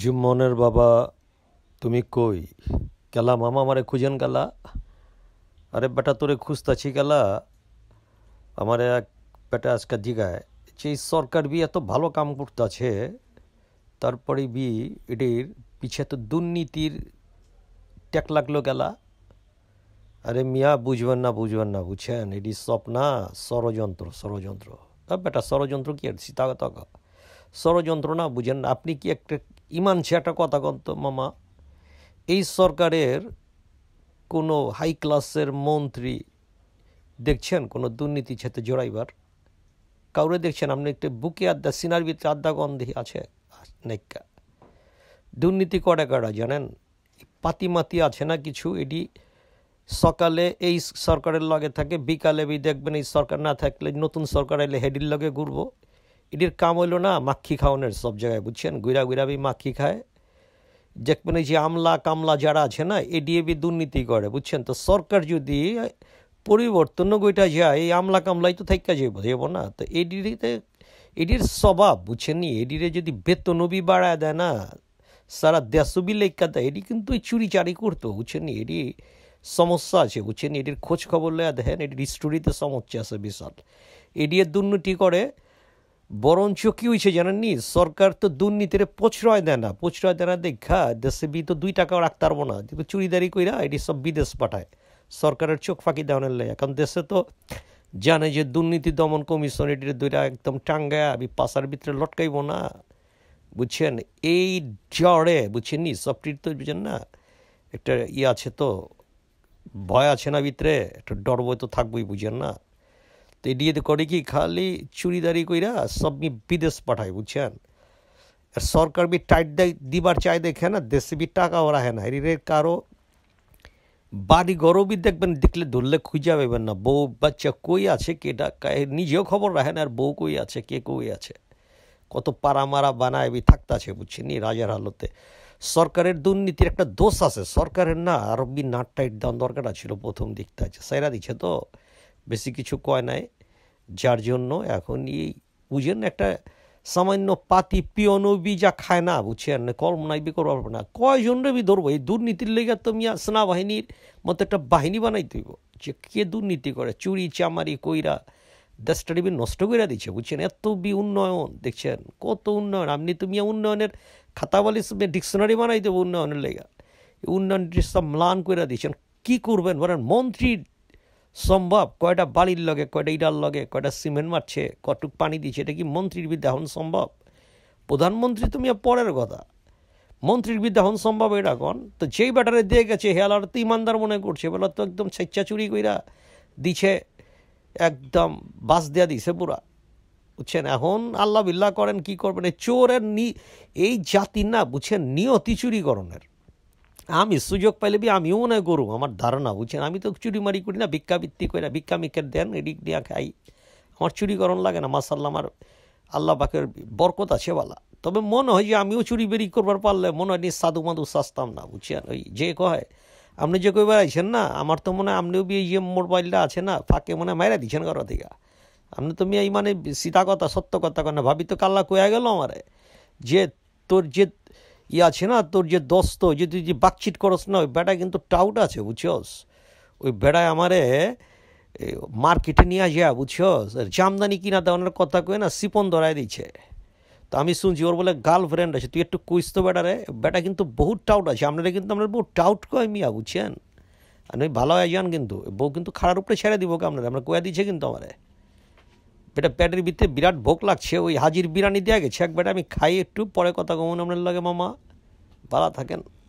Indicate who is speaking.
Speaker 1: জুম্মনের বাবা তুমি কই কেলা মামা আমারে খুঁজেন গেলা আরে বেটা তোরে খুঁজতাছি গেলা আমারে এক বেটা আজকে জিগায় যে সরকার বি এত ভালো কাম করতেছে তারপরে বি এটির পিছে তো দুর্নীতির ট্যাক লাগলো গেলা আরে মিয়া বুঝবেন না বুঝবেন না বুঝছেন এটি স্বপ্না ষড়যন্ত্র ষড়যন্ত্র বেটা ষড়যন্ত্র কি আর সীতা ষড়যন্ত্র না বুঝেন আপনি কি একটা ইমান একটা কথা কত মামা এই সরকারের কোনো হাই ক্লাসের মন্ত্রী দেখছেন কোনো দুর্নীতি সাথে জড়াইবার কাউরে দেখছেন আপনি একটু বুকে আড্ডা সিনার ভিতরে আড্ডা গন্ধি আছে নাইকা দুর্নীতি কটা কারা জানেন পাতিমাতি আছে না কিছু এটি সকালে এই সরকারের লগে থাকে বিকালে বি দেখবেন এই সরকার না থাকলে নতুন সরকার এলে হেডির লগে ঘুরবো এটির কাম হইল না মাক্ষি খাওয়ানোর সব জায়গায় বুঝছেন গুইরা গুইরাবি মাক্ষি খায় দেখবেন মানে যে আমলা কামলা যারা আছে না এডিএবি দুর্নীতি করে বুঝছেন তো সরকার যদি পরিবর্তন গইটা যায় এই আমলা কামলাই তো থাইকা যাইব যাব না তো এডিরিতে এডির স্বভাব বুঝছেন নি এডিরে যদি বেতনবি বাড়ায় দেয় না সারা দেশবি লেখা দেয় এডি কিন্তু এই চুরি চারি করতো বুঝছেন নি এডি সমস্যা আছে বুঝছেন এটির খোঁজ খবর লয়া দেখেন এটির স্টোরিতে সমস্যা আছে বিশাল এডিএ দুর্নীতি করে বরঞ্চ কি হয়েছে জানেন নি সরকার তো দুর্নীতির প্রশ্রয় দেয় না প্রশ্রয় দেয় না দেখা দেশে বি তো দুই টাকাও রাখতে পারবো না দেখো চুরিদারি কইরা এটি সব বিদেশ পাঠায় সরকারের চোখ ফাঁকি দেওয়ানের লাগে কারণ দেশে তো জানে যে দুর্নীতি দমন কমিশন এটির দুইটা একদম টাঙ্গা আমি পাশার ভিতরে লটকাইব না বুঝছেন এই জড়ে বুঝছেন নি সবটির তো বুঝছেন না একটা ইয়ে আছে তো ভয় আছে না ভিতরে একটা ডর বই তো থাকবোই বুঝেন না তো এই ডিএতে করে কি খালি চুরিদারি কইরা সব নিয়ে বিদেশ পাঠায় বুঝছেন আর সরকার বি টাইট দিবার চাই দেখে না দেশে বি টাকাও রাখে না রে কারো বাড়ি ঘরও বি দেখবেন দেখলে ধরলে খুঁজা পাবেন না বউ বাচ্চা কই আছে কেটা নিজেও খবর রাখে না আর বউ কই আছে কে কই আছে কত পারামারা বানায় বি থাকতাছে বুঝছেন নি রাজার হালতে সরকারের দুর্নীতির একটা দোষ আছে সরকারের না আরবি নাট টাইট দেওয়ার দরকার ছিল প্রথম দিকটা আছে সাইরা দিচ্ছে তো বেশি কিছু কয় নাই যার জন্য এখন এই বুঝেন একটা সামান্য পাতি পিয়নবি যা খায় না বুঝছেন মানে নাই করবার পারবে না কয়জনরে বি ধরবো এই দুর্নীতির লেগে তো মিয়া সেনাবাহিনীর মতো একটা বাহিনী বানাই দিব যে কে দুর্নীতি করে চুরি চামারি কইরা দেশটা বি নষ্ট করে দিচ্ছে বুঝছেন এত বি উন্নয়ন দেখছেন কত উন্নয়ন আপনি তুমি উন্নয়নের খাতাবালি ডিকশনারি বানাই দেবো উন্নয়নের লেগে উন্নয়ন সব ম্লান করে দিচ্ছেন কী করবেন বলেন মন্ত্রীর সম্ভব কয়টা বালির লগে কয়টা ইডার লগে কয়টা সিমেন্ট মারছে কটুক পানি দিচ্ছে এটা কি মন্ত্রীর বিদ্যা হন সম্ভব প্রধানমন্ত্রী তুমি পরের কথা মন্ত্রীর বিদ্যা হন সম্ভব এটা কন তো যেই ব্যাটারে দিয়ে গেছে হেয়ালার তো ইমানদার মনে করছে বলে তো একদম স্বেচ্ছা চুরি কইরা দিছে একদম বাস দেয়া দিছে পুরা বুঝছেন এখন আল্লাহ বিল্লাহ করেন কি করবেন চোরের নি এই জাতি না বুঝছেন নিয়তি চুরি করণের আমি সুযোগ পাইলে বি আমিও হয় গরু আমার ধারণা বুঝছেন আমি তো চুরি মারি করি না ভিক্ষা ভিত্তি করি না ভিক্ষা মিক্ষা দেন এডিক দিয়া খাই আমার চুরি করণ লাগে না মাসাল্লাহ আমার আল্লাহ বাকের বরকত আছে বালা তবে মনে হয় যে আমিও চুরি বেরি করবার পারলে মনে হয় সাধু মাধু সাজতাম না বুঝছেন ওই যে কয় আপনি যে কইবার আইছেন না আমার তো মনে হয় আপনিও বি ইয়ে মোবাইলটা আছে না ফাঁকে মনে হয় মাইরা দিচ্ছেন ঘর থেকে আপনি তুমি এই মানে সীতা কথা সত্য কথা কেন ভাবি তো কাল্লা কয়া গেল আমারে যে তোর যে ই আছে না তোর যে দোস্ত যে তুই যে বাকচিট করস না ওই বেটা কিন্তু টাউট আছে বুঝছস ওই বেড়ায় আমারে মার্কেটে নিয়ে যা বুঝছস আর জামদানি কিনা দেওয়ানোর কথা কয়ে না সিপন ধরায় দিচ্ছে তো আমি শুনছি ওর বলে গার্লফ্রেন্ড আছে তুই একটু কুইস তো বেটারে বেটা কিন্তু বহুত টাউট আছে আপনারা কিন্তু আপনার বহু টাউট কয় মিয়া বুঝছেন আর ভালো হয়ে যান কিন্তু বউ কিন্তু খারাপ উপরে ছেড়ে দিব আপনারা আমরা কয়ে দিচ্ছে কিন্তু আমারে বেটা প্যাটের ভিতরে বিরাট ভোগ লাগছে ওই হাজির বিরিয়ানি দেওয়া গেছে এক বেটা আমি খাই একটু পরে কথা কমন আপনার লাগে মামা ভালো থাকেন